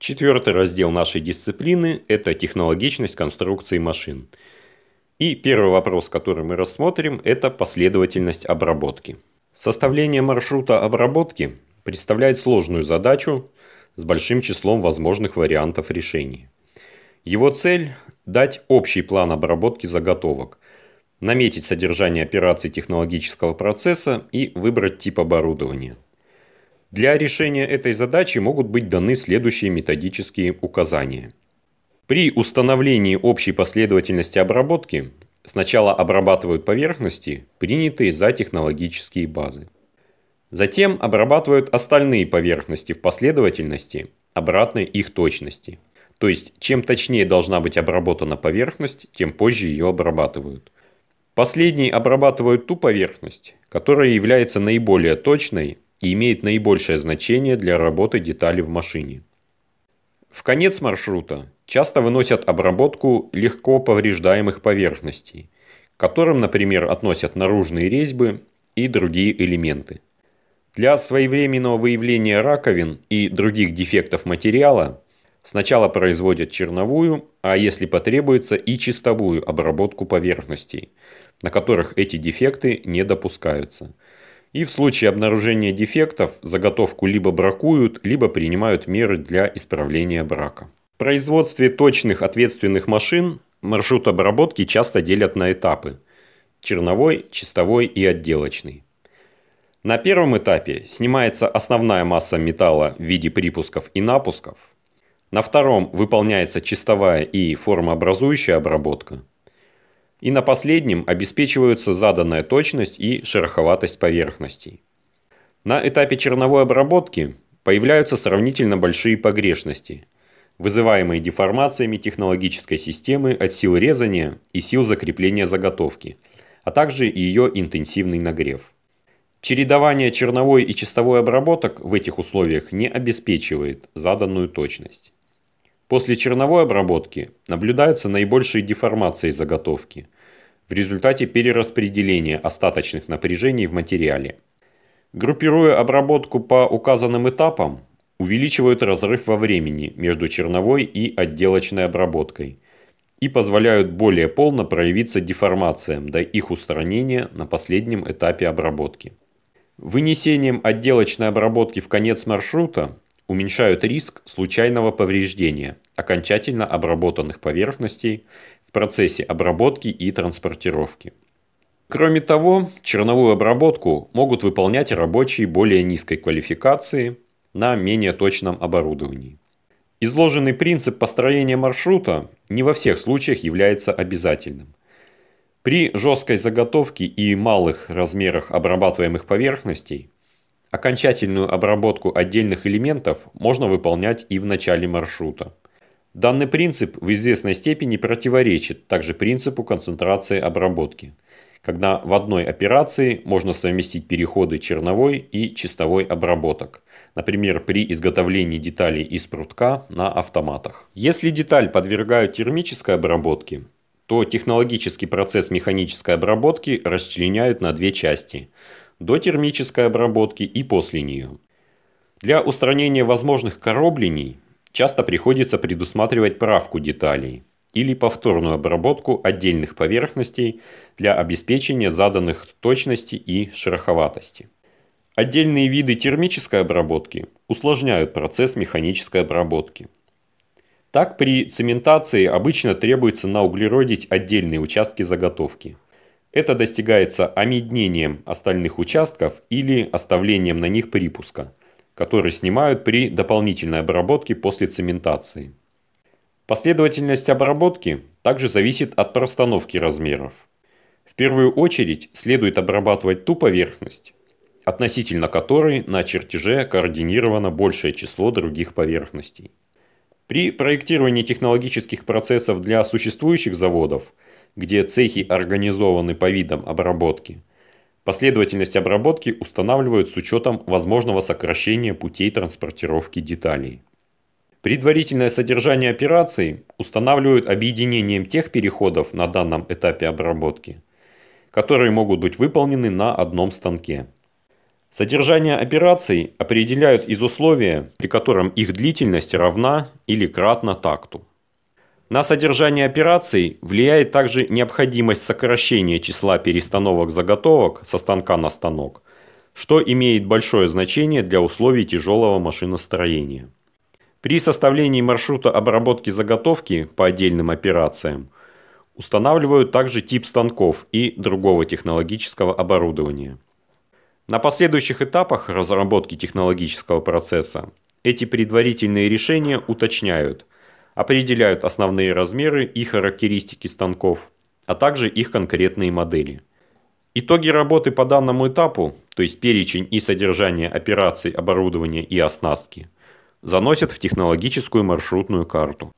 Четвертый раздел нашей дисциплины – это технологичность конструкции машин. И первый вопрос, который мы рассмотрим, это последовательность обработки. Составление маршрута обработки представляет сложную задачу с большим числом возможных вариантов решений. Его цель – дать общий план обработки заготовок, наметить содержание операций технологического процесса и выбрать тип оборудования – для решения этой задачи могут быть даны следующие методические указания. При установлении общей последовательности обработки сначала обрабатывают поверхности, принятые за технологические базы. Затем обрабатывают остальные поверхности в последовательности обратной их точности. То есть, чем точнее должна быть обработана поверхность, тем позже ее обрабатывают. Последние обрабатывают ту поверхность, которая является наиболее точной и имеет наибольшее значение для работы детали в машине. В конец маршрута часто выносят обработку легко повреждаемых поверхностей, к которым, например, относят наружные резьбы и другие элементы. Для своевременного выявления раковин и других дефектов материала сначала производят черновую, а если потребуется и чистовую обработку поверхностей, на которых эти дефекты не допускаются – и в случае обнаружения дефектов заготовку либо бракуют, либо принимают меры для исправления брака. В производстве точных ответственных машин маршрут обработки часто делят на этапы – черновой, чистовой и отделочный. На первом этапе снимается основная масса металла в виде припусков и напусков. На втором выполняется чистовая и формообразующая обработка – и на последнем обеспечиваются заданная точность и шероховатость поверхностей. На этапе черновой обработки появляются сравнительно большие погрешности, вызываемые деформациями технологической системы от сил резания и сил закрепления заготовки, а также ее интенсивный нагрев. Чередование черновой и чистовой обработок в этих условиях не обеспечивает заданную точность. После черновой обработки наблюдаются наибольшие деформации заготовки в результате перераспределения остаточных напряжений в материале. Группируя обработку по указанным этапам, увеличивают разрыв во времени между черновой и отделочной обработкой и позволяют более полно проявиться деформациям до их устранения на последнем этапе обработки. Вынесением отделочной обработки в конец маршрута уменьшают риск случайного повреждения окончательно обработанных поверхностей в процессе обработки и транспортировки. Кроме того, черновую обработку могут выполнять рабочие более низкой квалификации на менее точном оборудовании. Изложенный принцип построения маршрута не во всех случаях является обязательным. При жесткой заготовке и малых размерах обрабатываемых поверхностей Окончательную обработку отдельных элементов можно выполнять и в начале маршрута. Данный принцип в известной степени противоречит также принципу концентрации обработки, когда в одной операции можно совместить переходы черновой и чистовой обработок, например, при изготовлении деталей из прутка на автоматах. Если деталь подвергают термической обработке, то технологический процесс механической обработки расчленяют на две части – до термической обработки и после нее. Для устранения возможных короблений часто приходится предусматривать правку деталей или повторную обработку отдельных поверхностей для обеспечения заданных точности и шероховатости. Отдельные виды термической обработки усложняют процесс механической обработки. Так при цементации обычно требуется науглеродить отдельные участки заготовки – это достигается омеднением остальных участков или оставлением на них припуска, который снимают при дополнительной обработке после цементации. Последовательность обработки также зависит от простановки размеров. В первую очередь следует обрабатывать ту поверхность, относительно которой на чертеже координировано большее число других поверхностей. При проектировании технологических процессов для существующих заводов, где цехи организованы по видам обработки, последовательность обработки устанавливают с учетом возможного сокращения путей транспортировки деталей. Предварительное содержание операций устанавливают объединением тех переходов на данном этапе обработки, которые могут быть выполнены на одном станке. Содержание операций определяют из условия, при котором их длительность равна или кратна такту. На содержание операций влияет также необходимость сокращения числа перестановок заготовок со станка на станок, что имеет большое значение для условий тяжелого машиностроения. При составлении маршрута обработки заготовки по отдельным операциям устанавливают также тип станков и другого технологического оборудования – на последующих этапах разработки технологического процесса эти предварительные решения уточняют, определяют основные размеры и характеристики станков, а также их конкретные модели. Итоги работы по данному этапу, то есть перечень и содержание операций оборудования и оснастки, заносят в технологическую маршрутную карту.